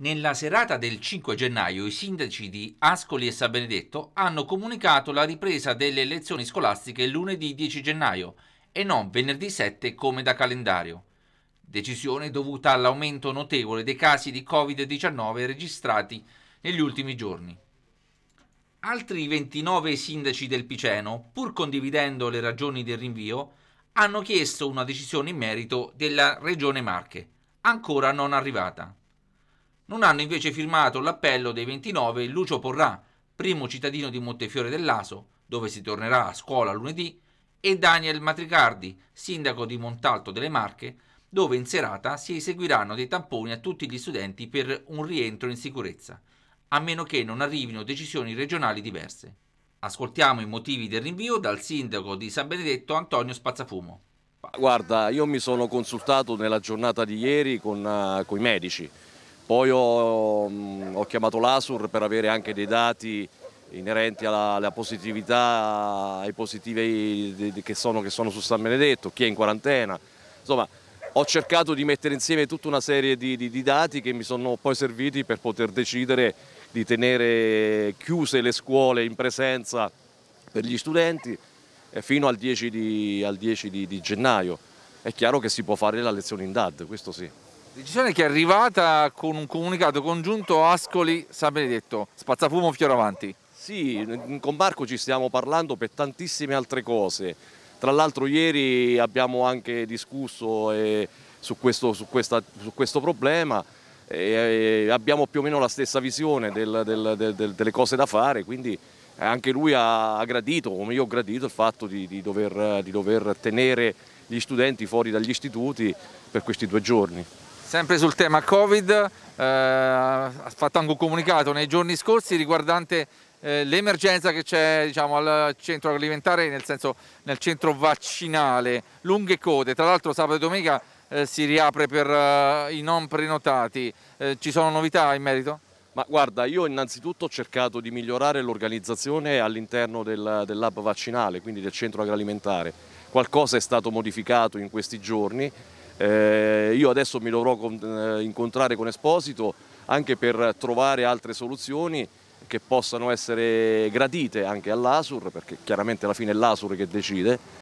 Nella serata del 5 gennaio i sindaci di Ascoli e San Benedetto hanno comunicato la ripresa delle lezioni scolastiche lunedì 10 gennaio e non venerdì 7 come da calendario. Decisione dovuta all'aumento notevole dei casi di Covid-19 registrati negli ultimi giorni. Altri 29 sindaci del Piceno, pur condividendo le ragioni del rinvio, hanno chiesto una decisione in merito della Regione Marche, ancora non arrivata. Non hanno invece firmato l'appello dei 29 Lucio Porrà, primo cittadino di Montefiore dell'Aso, dove si tornerà a scuola lunedì, e Daniel Matricardi, sindaco di Montalto delle Marche, dove in serata si eseguiranno dei tamponi a tutti gli studenti per un rientro in sicurezza, a meno che non arrivino decisioni regionali diverse. Ascoltiamo i motivi del rinvio dal sindaco di San Benedetto Antonio Spazzafumo. Guarda, io mi sono consultato nella giornata di ieri con, uh, eh, con i medici poi ho, mm, ho chiamato l'ASUR per avere anche dei dati inerenti alla, alla positività, ai positivi che sono, che sono su San Benedetto, chi è in quarantena. Insomma, ho cercato di mettere insieme tutta una serie di, di, di, dati che mi sono poi serviti per poter decidere di tenere chiuse le scuole in presenza per gli studenti eh, fino al 10 di, al 10 di gennaio. È chiaro che si può fare la lezione in DAD, questo sì. Decisione che è arrivata con un comunicato congiunto Ascoli-San Benedetto, spazzafumo avanti. Sì, con Marco ci stiamo parlando per tantissime altre cose. Tra l'altro ieri abbiamo anche discusso eh, su, questo, su, questa, su, questo, problema e eh, eh, abbiamo più o meno la stessa visione del, del, del, delle cose da fare, quindi eh, anche lui ha, ha gradito, come io ho gradito, il fatto di, di, dover, di dover tenere gli studenti fuori dagli istituti per questi due giorni. Sempre sul tema Covid, eh, ha fatto anche un comunicato nei giorni scorsi riguardante eh, l'emergenza che c'è diciamo, al centro agroalimentare, nel senso nel centro vaccinale, lunghe code, tra l'altro sabato e domenica eh, si riapre per eh, i non prenotati, eh, ci sono novità in merito? Ma guarda, io innanzitutto ho cercato di migliorare l'organizzazione all'interno del, dell'hub vaccinale, quindi del centro agroalimentare. Qualcosa è stato modificato in questi giorni eh, io adesso mi dovrò con, eh, incontrare con Esposito anche per trovare altre soluzioni che possano essere gradite anche all'Asur, perché chiaramente alla fine è l'Asur che decide,